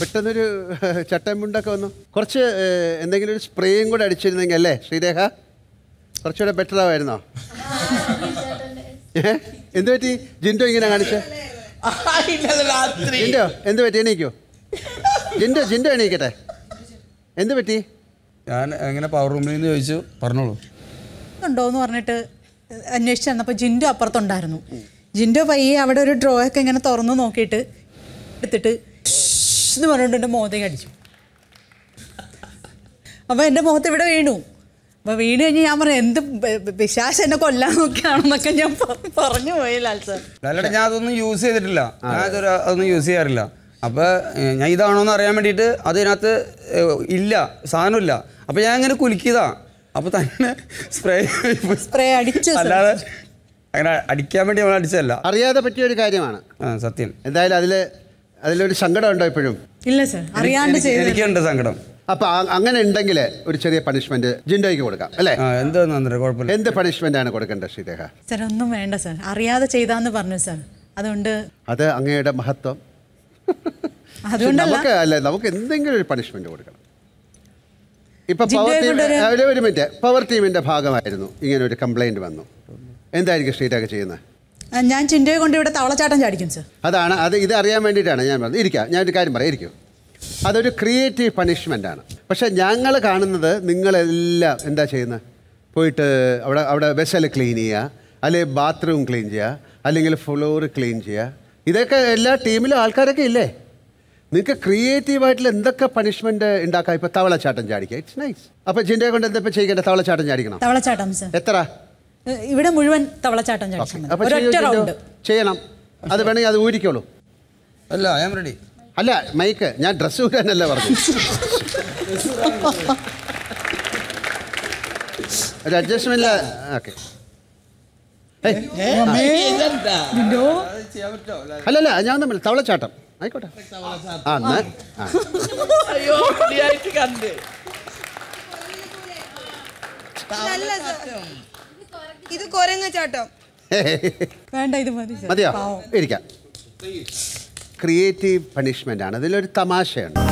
പെട്ടെന്നൊരു ചട്ടമുണ്ടൊക്കെ വന്നു കുറച്ച് എന്തെങ്കിലും ഒരു സ്പ്രേയും കൂടെ അടിച്ചിരുന്നെങ്കിൽ അല്ലേ ശ്രീരേഖ കുറച്ചുകൂടെ ബെറ്റർ ആവായിരുന്നോ ഏ എന്ത് പറ്റി ജിൻഡോ ഇങ്ങനെ കാണിച്ച ജിൻഡോ എന്ത് പറ്റി എണീക്കോ ജിൻഡോ ജിൻഡോ എണീക്കട്ടെ എന്ത് പറ്റി ഞാൻ എങ്ങനെ പവർ റൂമിൽ നിന്ന് ചോദിച്ചു പറഞ്ഞോളൂ ഉണ്ടോ എന്ന് പറഞ്ഞിട്ട് അന്വേഷിച്ച് വന്നപ്പോൾ ജിൻഡോ അപ്പുറത്തുണ്ടായിരുന്നു ജിൻഡോ പയ്യെ അവിടെ ഒരു ഡ്രോ ഒക്കെ ഇങ്ങനെ തുറന്നു നോക്കിയിട്ട് എടുത്തിട്ട് എന്ന് പറഞ്ഞിട്ട് എൻ്റെ മുഖത്തേക്ക് അടിച്ചു അപ്പം എൻ്റെ മുഖത്ത് ഇവിടെ വീണു അപ്പം വീണ് കഴിഞ്ഞ് ഞാൻ പറഞ്ഞു എന്ത് പിശാശ് എന്നെ കൊല്ലാൻ നോക്കിയാണെന്നൊക്കെ ഞാൻ പറഞ്ഞു പോയി ലാൽ സാർ ലാലേട്ടാ ഞാൻ അതൊന്നും യൂസ് ചെയ്തിട്ടില്ല ഞാൻ ഇതൊരു അതൊന്നും യൂസ് ചെയ്യാറില്ല അപ്പോൾ ഞാൻ ഇതാണോന്ന് അറിയാൻ വേണ്ടിയിട്ട് അതിനകത്ത് ഇല്ല സാധനമില്ല അപ്പം ഞാൻ ഇങ്ങനെ കുലുക്കിയതാ അപ്പോൾ തന്നെ സ്പ്രേ സ്പ്രേ അടിച്ചു അല്ലാതെ അങ്ങനെ അടിക്കാൻ വേണ്ടി നമ്മൾ അടിച്ചതല്ല അറിയാതെ പറ്റിയ ഒരു കാര്യമാണ് സത്യം എന്തായാലും അതിൽ അതിലൊരു സങ്കടം ഉണ്ടോ ഇപ്പോഴും ഇല്ല സർ അറിയാണ്ട് എനിക്കുണ്ട് സങ്കടം അപ്പൊ അങ്ങനെ ഉണ്ടെങ്കിൽ ഒരു ചെറിയ പണിഷ്മെന്റ് ജിൻഡോയ്ക്ക് കൊടുക്കാം അല്ലേ എന്തോന്നു എന്ത് പണിഷ്മെന്റ് ആണ് കൊടുക്കേണ്ടത് ശ്രീദേഹ സർ ഒന്നും വേണ്ട സർ അറിയാതെ ചെയ്താന്ന് പറഞ്ഞു സർ അതുകൊണ്ട് അത് അങ്ങയുടെ മഹത്വം നമുക്ക് അല്ല നമുക്ക് എന്തെങ്കിലും ഒരു പണിഷ്മെന്റ് കൊടുക്കണം ഇപ്പൊ പവർ ടീം ഒരു മിനിറ്റ് പവർ ടീമിന്റെ ഭാഗമായിരുന്നു ഇങ്ങനെ ഒരു കംപ്ലൈന്റ് വന്നു എന്തായിരിക്കും ശ്രീദേഹ ചെയ്യുന്നത് ഞാൻ ചിൻഡോയെ കൊണ്ട് ഇവിടെ തവളച്ചാട്ടം ചാടിക്കും സർ അതാണ് അത് ഇത് അറിയാൻ വേണ്ടിയിട്ടാണ് ഞാൻ പറഞ്ഞത് ഇരിക്കാം ഞാൻ ഒരു കാര്യം പറയാം ഇരിക്കും അതൊരു ക്രിയേറ്റീവ് പണിഷ്മെൻ്റ് ആണ് പക്ഷേ ഞങ്ങൾ കാണുന്നത് നിങ്ങളെല്ലാം എന്താ ചെയ്യുന്നത് പോയിട്ട് അവിടെ അവിടെ വെസൽ ക്ലീൻ ചെയ്യുക അല്ലെങ്കിൽ ബാത്റൂം ക്ലീൻ ചെയ്യുക അല്ലെങ്കിൽ ഫ്ലോർ ക്ലീൻ ചെയ്യുക ഇതൊക്കെ എല്ലാ ടീമിലും ആൾക്കാരൊക്കെ ഇല്ലേ നിങ്ങൾക്ക് ക്രിയേറ്റീവായിട്ടുള്ള എന്തൊക്കെ പണിഷ്മെന്റ് ഉണ്ടാക്കാം ഇപ്പോൾ തവളച്ചാട്ടം ചാടിക്കുക ഇറ്റ്സ് നൈസ് അപ്പോൾ ചിന്തയെ കൊണ്ട് എന്താ ഇപ്പോൾ ചെയ്യേണ്ടത് തവളച്ചാട്ടം ചാടിക്കണം തവളച്ചാട്ടം എത്ര ഇവിടെ മുഴുവൻ തവളച്ചാട്ടം ചെയ്യണം അത് വേണമെങ്കിൽ അത് ഊരിക്കോളൂ അല്ല ഐ ആം റെഡി അല്ല മൈക്ക് ഞാൻ ഡ്രസ്സ് ഊരാനല്ല പറഞ്ഞു ഒരു അഡ്ജസ്റ്റ്മെന്റ് ഓക്കെ അല്ലല്ല ഞാൻ തമ്മിൽ തവളച്ചാട്ടം ആയിക്കോട്ടെ ആ ഇത് കൊരങ്ങ ചാട്ടം വേണ്ട ഇത് മതി മതിയോ ഇരിക്കാം ക്രിയേറ്റീവ് പണിഷ്മെന്റ് ആണ് ഇതിലൊരു തമാശയുണ്ട്